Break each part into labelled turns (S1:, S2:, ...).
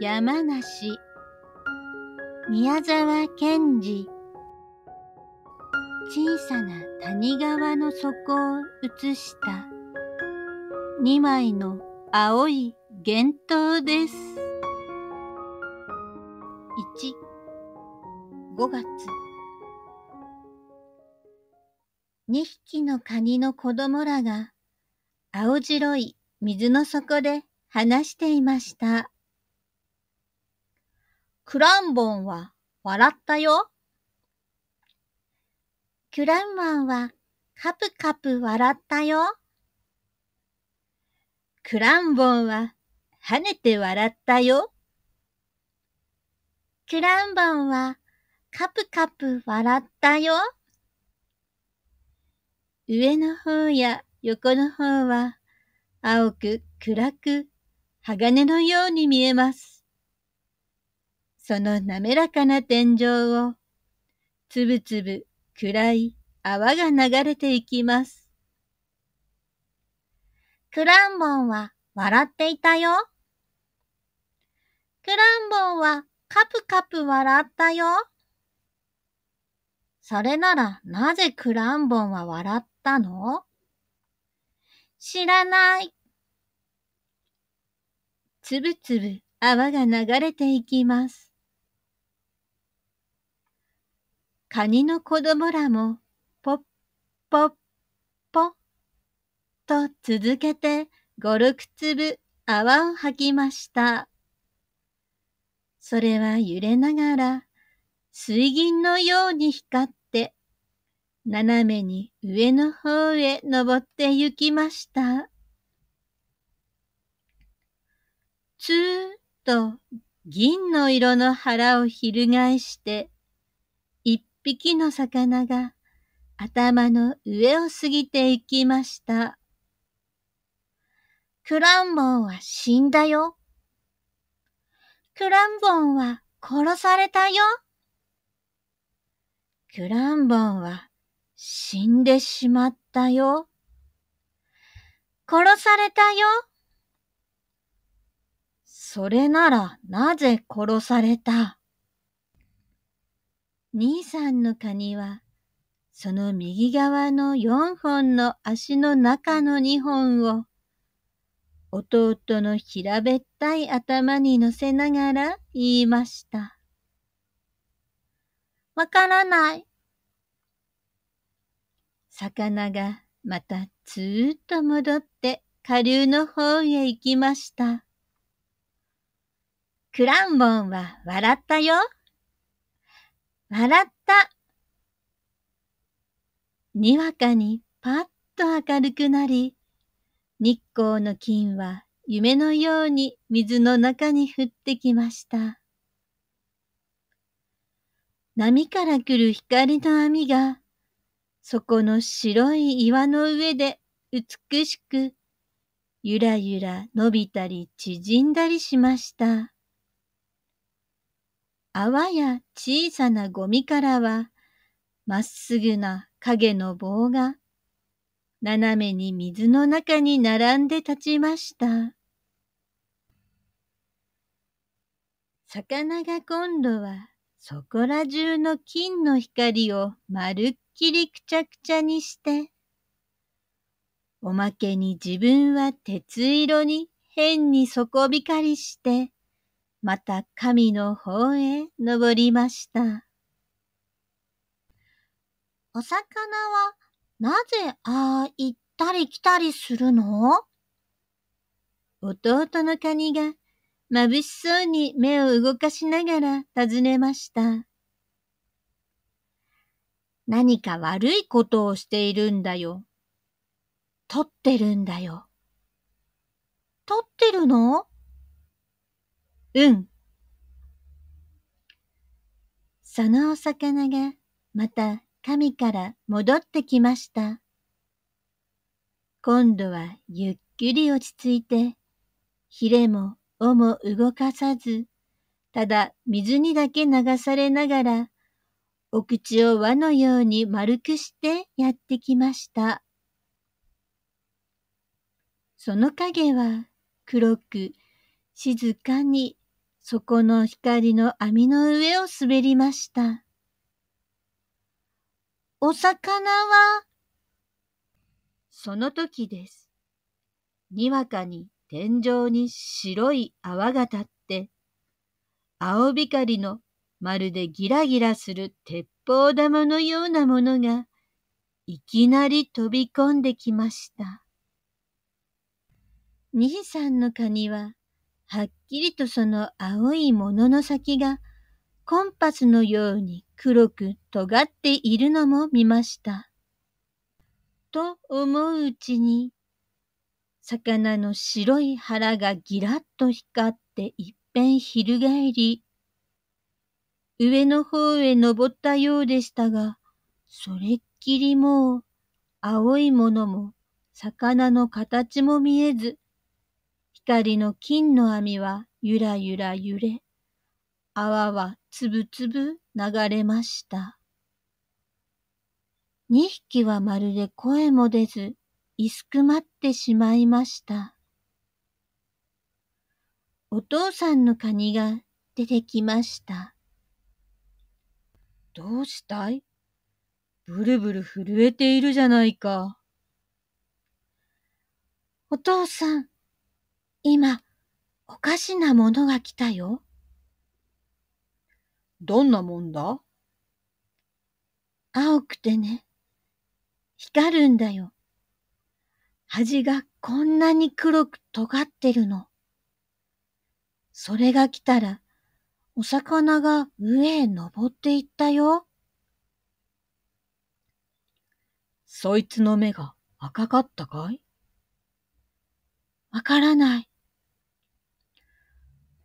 S1: 山梨宮沢賢治小さな谷川の底を映した2枚の青い幻灯です15月2匹のカニの子供らが青白い水の底で話していました。クランボンは笑ったよ。クランマンはカプカプ笑ったよ。クランボンは跳ねて笑ったよ。クランボンはカプカプ笑ったよ。上の方や横の方は青く暗く鋼のように見えます。その滑らかな天井を、つぶつぶ暗い泡が流れていきます。クランボンは笑っていたよ。クランボンはカプカプ笑ったよ。それならなぜクランボンは笑ったの知らない。つぶつぶ泡が流れていきます。カニの子供らも、ポッポッポッと続けて五六粒泡を吐きました。それは揺れながら、水銀のように光って、斜めに上の方へ登って行きました。つーっと銀の色の腹を翻して、匹の魚が頭の上を過ぎていきました。クランボンは死んだよ。クランボンは殺されたよ。クランボンは死んでしまったよ。殺されたよ。それならなぜ殺された兄さんのカニは、その右側の四本の足の中の二本を、弟の平べったい頭に乗せながら言いました。わからない。魚がまたずーっと戻って下流の方へ行きました。クランボンは笑ったよ。笑った。にわかにパッと明るくなり、日光の金は夢のように水の中に降ってきました。波から来る光の網が、そこの白い岩の上で美しく、ゆらゆら伸びたり縮んだりしました。泡や小さなゴミからは、まっすぐな影の棒が、斜めに水の中に並んで立ちました。魚が今度はそこら中の金の光をまるっきりくちゃくちゃにして、おまけに自分は鉄色に変に底光りして、また神の方へ登りました。お魚はなぜああ行ったり来たりするの弟のカニが眩しそうに目を動かしながら尋ねました。何か悪いことをしているんだよ。取ってるんだよ。取ってるのうん。そのお魚がまた神から戻ってきました。今度はゆっくり落ち着いて、ひれも尾も動かさず、ただ水にだけ流されながら、お口を輪のように丸くしてやってきました。その影は黒く静かにそこの光の網の上を滑りました。お魚はその時です。にわかに天井に白い泡が立って、青光のまるでギラギラする鉄砲玉のようなものがいきなり飛び込んできました。兄さんのカニははっきりとその青いものの先がコンパスのように黒く尖っているのも見ました。と思ううちに、魚の白い腹がギラッと光っていっぺん翻り、上の方へ登ったようでしたが、それっきりもう、青いものも、魚の形も見えず、光の金の網はゆらゆら揺れ、泡はつぶつぶ流れました。二匹はまるで声も出ず、いすくまってしまいました。お父さんのカニが出てきました。どうしたいブルブル震えているじゃないか。お父さん、今、おかしなものが来たよ。どんなもんだ青くてね、光るんだよ。端がこんなに黒く尖ってるの。それが来たら、お魚が上へ登っていったよ。そいつの目が赤かったかいわからない。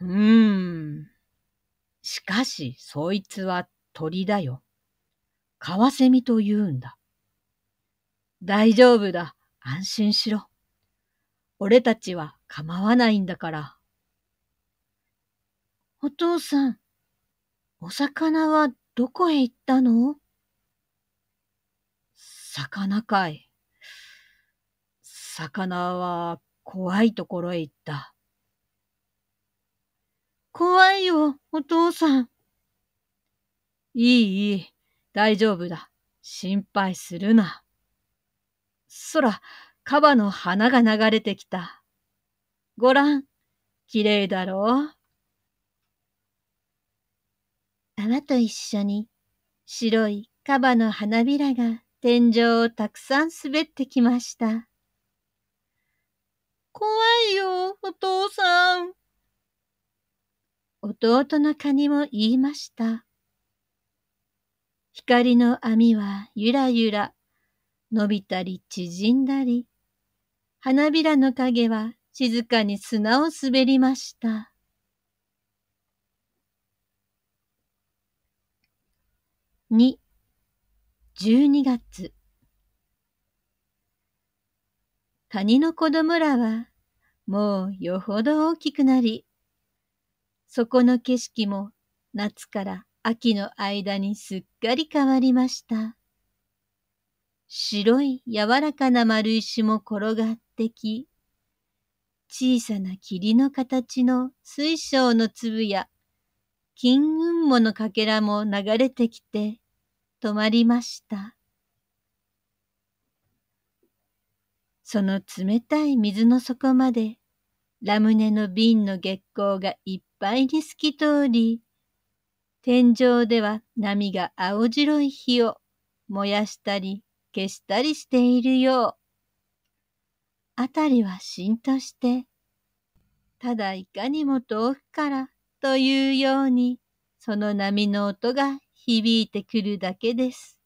S1: うーん。しかし、そいつは鳥だよ。カワセミと言うんだ。大丈夫だ。安心しろ。俺たちは構わないんだから。お父さん、お魚はどこへ行ったの魚かい。魚は怖いところへ行った。怖いよ、お父さん。いい、いい。大丈夫だ。心配するな。そら、カバの花が流れてきた。ごらん。綺麗だろう。泡と一緒に白いカバの花びらが天井をたくさん滑ってきました。弟のカニも言いました。光の網はゆらゆら、伸びたり縮んだり、花びらの影は静かに砂を滑りました。2 12月カニの子供らはもうよほど大きくなりそこの景色も夏から秋の間にすっかり変わりました。白い柔らかな丸石も転がってき、小さな霧の形の水晶の粒や金雲母のかけらも流れてきて止まりました。その冷たい水の底までラムネの瓶の月光がいっ倍に透き通り、天井では波が青白い火を燃やしたり消したりしているよう。あたりはしんとして、ただいかにも遠くからというように、その波の音が響いてくるだけです。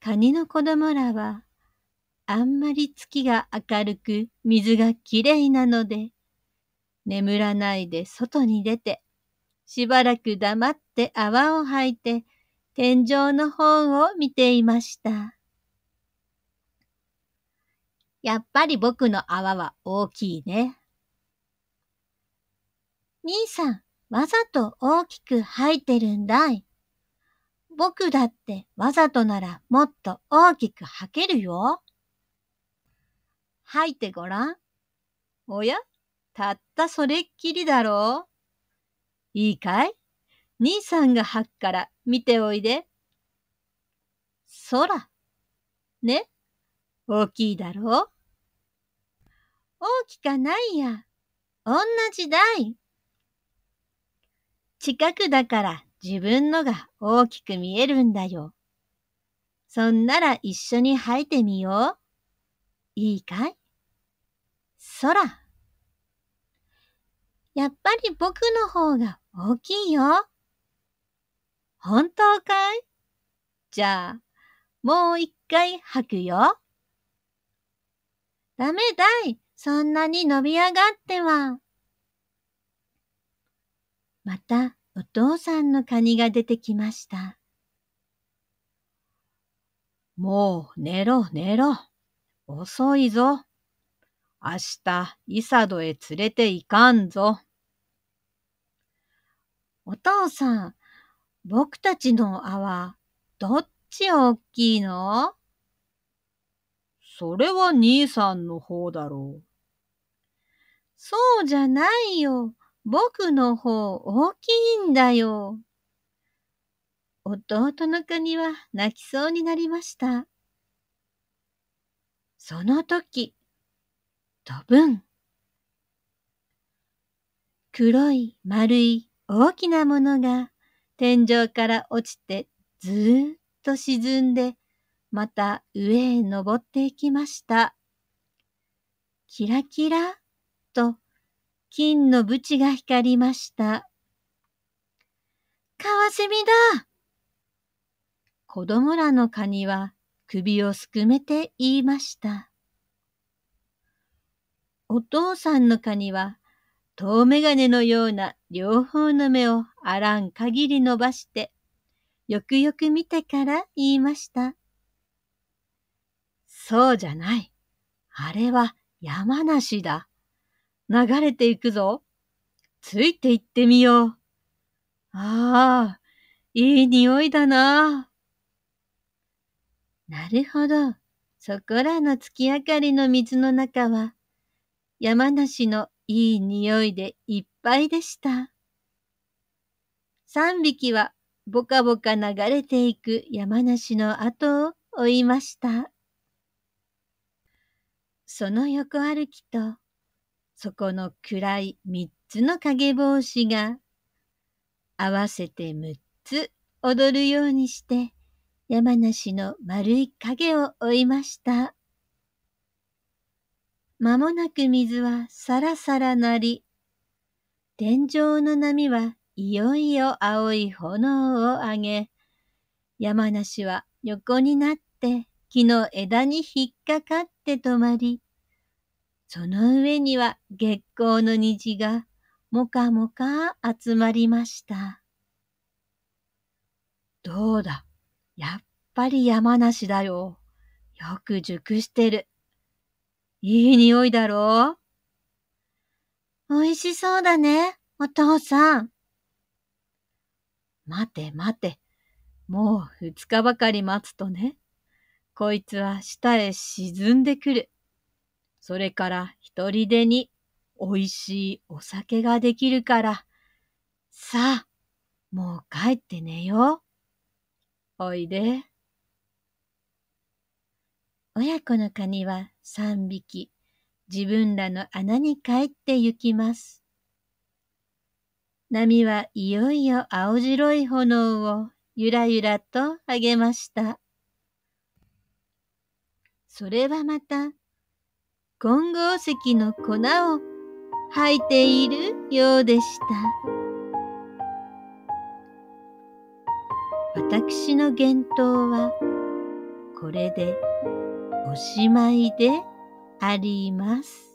S1: カニの子供らは、あんまり月が明るく水がきれいなので、眠らないで外に出て、しばらく黙って泡を吐いて、天井の方を見ていました。やっぱり僕の泡は大きいね。兄さん、わざと大きく吐いてるんだい。僕だってわざとならもっと大きく吐けるよ。吐いてごらん。おやたったそれっきりだろう。いいかい兄さんが吐くから見ておいで。空。ね。大きいだろう。大きかないや。おんなじだい。近くだから自分のが大きく見えるんだよ。そんなら一緒に吐いてみよう。いいかい空。やっぱり僕の方が大きいよ。本当かいじゃあ、もう一回吐くよ。ダメだい。そんなに伸び上がっては。また、お父さんのカニが出てきました。もう寝ろ寝ろ。遅いぞ。明日、イサドへ連れて行かんぞ。お父さん、僕たちの泡、どっち大きいのそれは兄さんの方だろう。そうじゃないよ。僕の方大きいんだよ。弟の国は泣きそうになりました。その時、飛ぶん。黒い丸い大きなものが天井から落ちてずーっと沈んで、また上へ登っていきました。キラキラと金のブチが光りました。カワセミだ子供らのカニは首をすくめて言いました。お父さんのカニは遠眼鏡のような両方の目をあらん限り伸ばして、よくよく見てから言いました。そうじゃない。あれは山梨だ。流れていくぞ。ついて行ってみよう。ああ、いい匂いだな。なるほど。そこらの月明かりの水の中は、山梨のいい匂いでいっぱいでした。三匹はぼかぼか流れていく山梨の後を追いました。その横歩きと、そこの暗い三つの影帽子が、合わせて六つ踊るようにして、山梨の丸い影を追いました。まもなく水はさらさらなり、天井の波はいよいよ青い炎を上げ、山梨は横になって木の枝に引っかかって止まり、その上には月光の虹がもかもか集まりました。どうだ、やっぱり山梨だよ。よく熟してる。いい匂いだろう美味しそうだね、お父さん。待て待て。もう二日ばかり待つとね、こいつは舌へ沈んでくる。それから一人でに美味しいお酒ができるから。さあ、もう帰って寝よう。おいで。親子のカニは三匹、自分らの穴に帰って行きます。波はいよいよ青白い炎をゆらゆらとあげました。それはまた、金剛石の粉を吐いているようでした。私の言動は、これでおしまいであります。